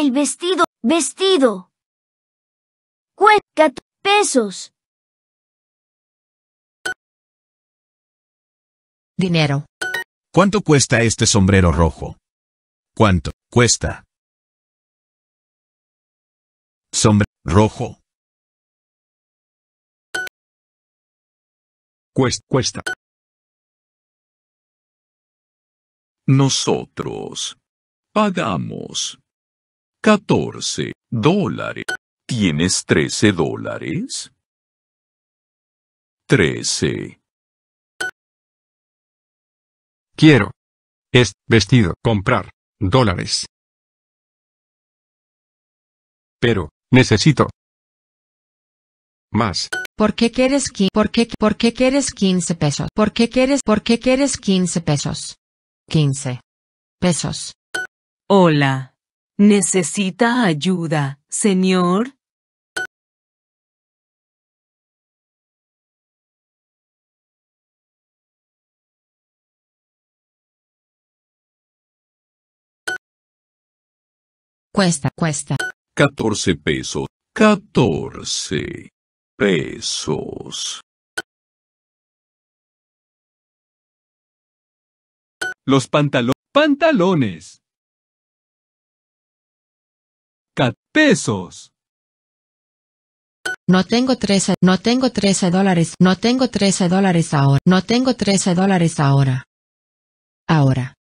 El vestido, vestido. Cuenca pesos. Dinero. ¿Cuánto cuesta este sombrero rojo? ¿Cuánto cuesta? Sombrero rojo. Cuesta, cuesta. Nosotros pagamos. 14 dólares. ¿Tienes 13 dólares? 13. Quiero. Es vestido. Comprar. Dólares. Pero, necesito. Más. ¿Por qué quieres qui por qué, por qué quieres 15 pesos? ¿Por qué quieres por qué quieres 15 pesos? 15 pesos. Hola. Necesita ayuda, señor. Cuesta, cuesta. Catorce pesos. Catorce pesos. Los pantalones. pantalones. pesos. No tengo 13, no tengo 13 dólares, no tengo 13 dólares ahora, no tengo 13 dólares ahora. Ahora.